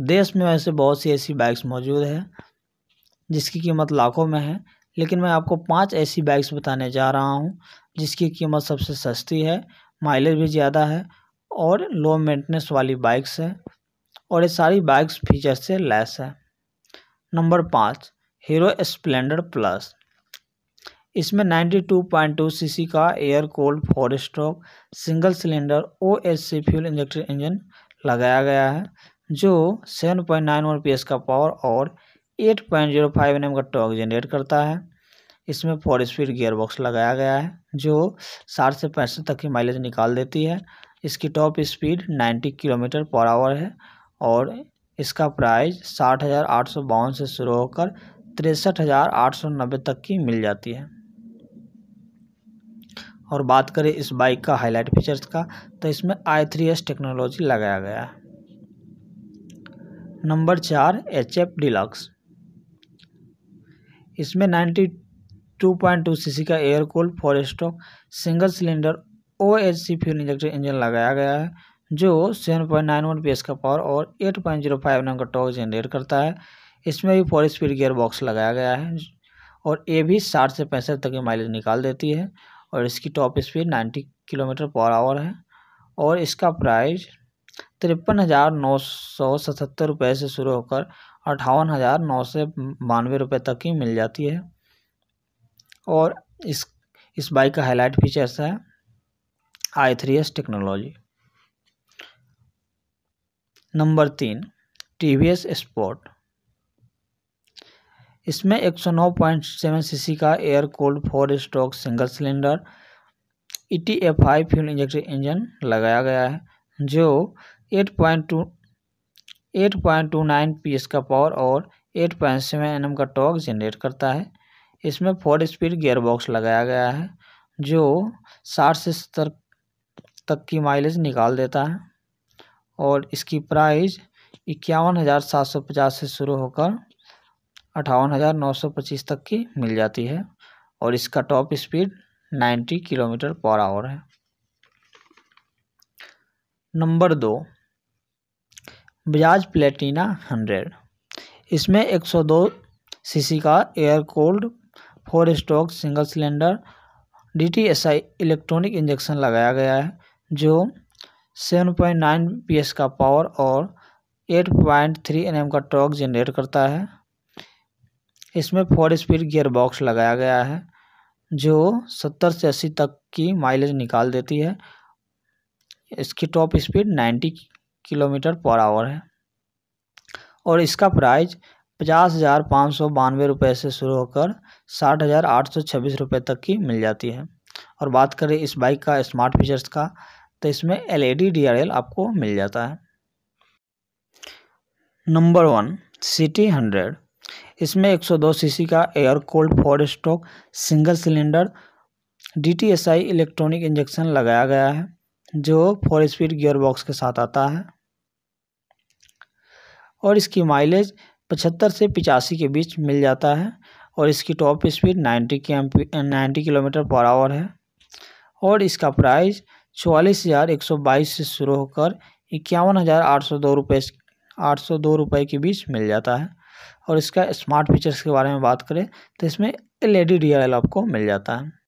देश में वैसे बहुत सी ऐसी बाइक्स मौजूद है जिसकी कीमत लाखों में है लेकिन मैं आपको पांच ऐसी बाइक्स बताने जा रहा हूँ जिसकी कीमत सबसे सस्ती है माइलेज भी ज़्यादा है और लो मेंटेनेंस वाली बाइक्स है और ये सारी बाइक्स फीचर से लैस है नंबर पाँच हीरो स्प्लेंडर प्लस इसमें 92.2 सीसी का air cooled four stroke single cylinder O S C fuel injector engine लगाया गया है जो 7.91 पीएस का पावर और 8.05 एनएम का टॉक जनरेट करता है इसमें फोर स्पीड गियर बॉक्स लगाया गया है जो साठ से पैंसठ तक की माइलेज निकाल देती है इसकी top speed 90 kilometre per hour है और इसका प्राइस साठ हज़ार आठ सौ बावन से शुरू होकर तिरसठ हज़ार आठ सौ नब्बे तक की मिल जाती है और बात करें इस बाइक का हाईलाइट फीचर्स का तो इसमें आई थ्री एस टेक्नोलॉजी लगाया गया है नंबर चार एच एफ डिलक्स इसमें ninety two point two C का air cool four stroke single cylinder O H C fuel injector engine लगाया गया है जो seven point nine one P का पावर और eight point zero five nine का torque generate करता है इसमें भी फोर स्पीड गियर बॉक्स लगाया गया है और ये भी साठ से पैंसठ तक की माइलेज निकाल देती है और इसकी top speed ninety kilometre per hour है और इसका प्राइस तिरपन हज़ार नौ सौ सतहत्तर रुपये से शुरू होकर अट्ठावन हज़ार नौ सौ बानवे रुपये तक की मिल जाती है और इस इस बाइक का हाईलाइट फीचर्स है I three S technology number तीन टी वी एस स्पोर्ट इसमें एक सौ नौ पॉइंट सेवन सी का air cooled four stroke single cylinder E T F I fuel injector engine लगाया गया है जो eight point two eight point two nine P S का पावर और eight point seven N M का torque generate करता है इसमें फोर स्पीड गियर बॉक्स लगाया गया है जो साठ से सत्तर तक की माइलेज निकाल देता है और इसकी प्राइस इक्यावन हज़ार सात सौ पचास से शुरू होकर अट्ठावन हज़ार नौ सौ पच्चीस तक की मिल जाती है और इसका top speed ninety kilometre per hour है नंबर दो बजाज प्लेटिना हंड्रेड इसमें एक सौ दो सी का air cooled four stroke single cylinder I electronic injection लगाया गया है जो सेवन पॉइंट नाइन पी का पावर और एट पॉइंट थ्री एन का टॉक जनरेट करता है इसमें फोर स्पीड गियर बॉक्स लगाया गया है जो सत्तर से अस्सी तक की माइलेज निकाल देती है इसकी top speed 90 kilometre per hour है और इसका प्राइस पचास हज़ार पाँच सौ बानवे रुपये से शुरू होकर साठ हज़ार आठ सौ छब्बीस रुपये तक की मिल जाती है और बात करें इस बाइक का स्मार्ट फीचर्स का तो इसमें एल ई e आपको मिल जाता है नंबर वन सिटी हंड्रेड इसमें एक सौ दो सी का air cooled four stroke single cylinder DTSI electronic injection लगाया गया है जो फोर स्पीड गियर बॉक्स के साथ आता है और इसकी माइलेज पचहत्तर से पिचासी के बीच मिल जाता है और इसकी टॉप स्पीड नाइन्टी के नाइन्टी किलोमीटर पर आवर है और इसका प्राइस चौवालीस हज़ार एक सौ बाईस से शुरू होकर इक्यावन हज़ार आठ सौ दो रुपये आठ सौ दो रुपये के बीच मिल जाता है और इसका स्मार्ट फीचर्स के बारे में बात करें तो इसमें L E D D L आपको मिल जाता है